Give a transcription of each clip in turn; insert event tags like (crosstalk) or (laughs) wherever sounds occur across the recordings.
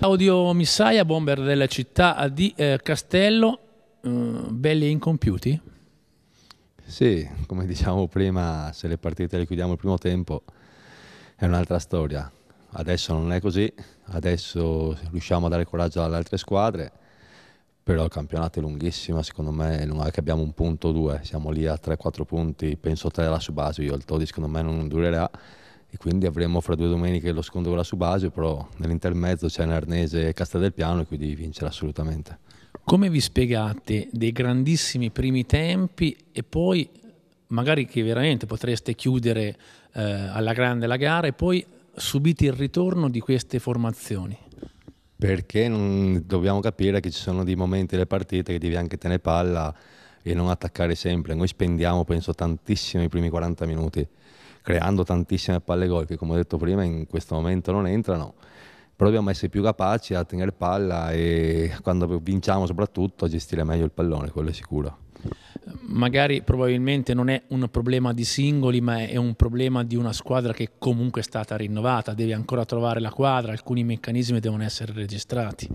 Claudio Missaia, bomber della città di eh, Castello, uh, belli incompiuti? Sì, come diciamo prima, se le partite le chiudiamo il primo tempo è un'altra storia. Adesso non è così, adesso riusciamo a dare coraggio alle altre squadre, però il campionato è lunghissimo, secondo me non è che abbiamo un punto o due, siamo lì a 3-4 punti, penso 3 la su base, io il Todi secondo me non durerà e quindi avremo fra due domeniche lo scontro con la Subasio, però nell'intermezzo c'è Narnese e Castelpiano e quindi vincerà assolutamente. Come vi spiegate dei grandissimi primi tempi e poi magari che veramente potreste chiudere eh, alla grande la gara e poi subite il ritorno di queste formazioni? Perché non, dobbiamo capire che ci sono dei momenti delle partite che devi anche tenere palla e non attaccare sempre. Noi spendiamo, penso, tantissimo i primi 40 minuti creando tantissime palle gol che come ho detto prima in questo momento non entrano però dobbiamo essere più capaci a tenere palla e quando vinciamo soprattutto a gestire meglio il pallone, quello è sicuro. Magari probabilmente non è un problema di singoli, ma è un problema di una squadra che comunque è stata rinnovata, deve ancora trovare la quadra, alcuni meccanismi devono essere registrati.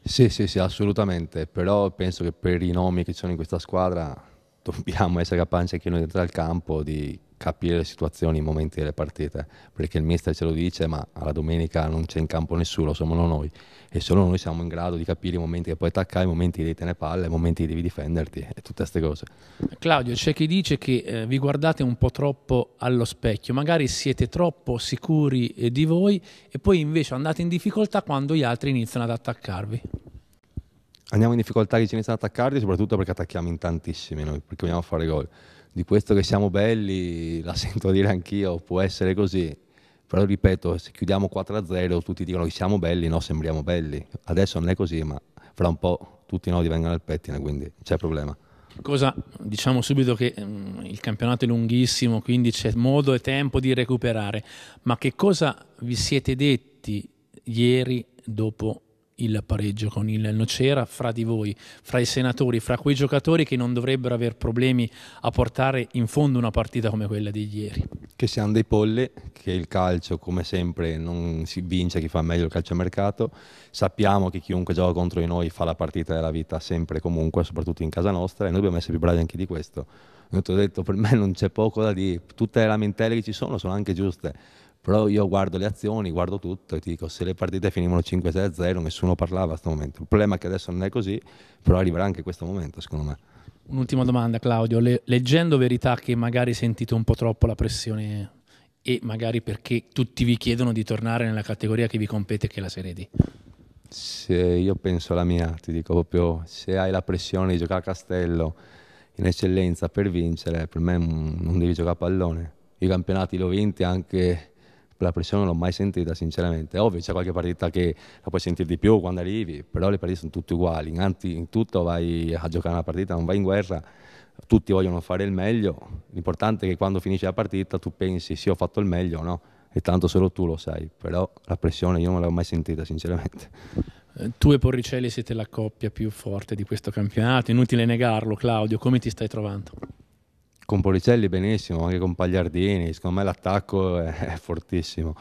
Sì, sì, sì, assolutamente, però penso che per i nomi che ci sono in questa squadra (laughs) dobbiamo essere capaci anche noi dentro al campo di capire le situazioni, i momenti delle partite, perché il mister ce lo dice, ma alla domenica non c'è in campo nessuno, siamo noi e solo noi siamo in grado di capire i momenti che puoi attaccare, i momenti di devi tenere palle, i momenti che devi difenderti e tutte queste cose. Claudio, c'è chi dice che eh, vi guardate un po' troppo allo specchio, magari siete troppo sicuri eh, di voi e poi invece andate in difficoltà quando gli altri iniziano ad attaccarvi andiamo in difficoltà che ci iniziano ad attaccarvi, soprattutto perché attacchiamo in tantissimi noi, perché vogliamo fare gol di questo che siamo belli, la sento dire anch'io, può essere così, però ripeto, se chiudiamo 4-0 tutti dicono che siamo belli, no, sembriamo belli, adesso non è così, ma fra un po' tutti i nodi vengono al pettine, quindi c'è problema. Cosa diciamo subito che mh, mm, il campionato è lunghissimo, quindi c'è modo e tempo di recuperare, ma che cosa vi siete detti ieri dopo il pareggio con il Nocera fra di voi, fra i senatori, fra quei giocatori che non dovrebbero aver problemi a portare in fondo una partita come quella di ieri. Che siamo dei polli, che il calcio come sempre non si vince chi fa meglio il calcio a mercato, sappiamo che chiunque gioca contro di noi fa la partita della vita sempre e comunque, soprattutto in casa nostra e noi dobbiamo essere più bravi anche di questo. Io ti ho detto, per me non c'è poco da dire, tutte le lamentele che ci sono sono anche giuste però io guardo le azioni, guardo tutto e ti dico se le partite finivano 5-6-0 nessuno parlava a questo momento. Il problema è che adesso non è così, però arriverà anche questo momento secondo me. Un'ultima domanda Claudio, le, leggendo verità che magari sentite un po' troppo la pressione e magari perché tutti vi chiedono di tornare nella categoria che vi compete che è la Serie D? Se io penso alla mia, ti dico proprio, se hai la pressione di giocare a Castello in eccellenza per vincere, per me non devi giocare a pallone. I campionati li ho vinti anche la pressione non l'ho mai sentita sinceramente, ovvio c'è qualche partita che la puoi sentire di più quando arrivi, però le partite sono tutte uguali, Anzi, in tutto vai a giocare una partita, non vai in guerra, tutti vogliono fare il meglio, l'importante è che quando finisce la partita tu pensi sì ho fatto il meglio o no, e tanto solo tu lo sai, però la pressione io non l'ho mai sentita sinceramente. Eh, tu e Porricelli siete la coppia più forte di questo campionato, inutile negarlo Claudio, come ti stai trovando? con Policelli benissimo, anche con Pagliardini, secondo me l'attacco è, (laughs) è fortissimo.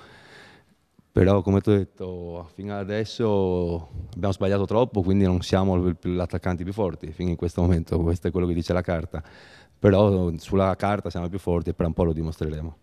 Però come ti ho detto, fino ad adesso abbiamo sbagliato troppo, quindi non siamo gli attaccanti più forti, fino in questo momento, questo è quello che dice la carta. Però sulla carta siamo più forti e per un po' lo dimostreremo.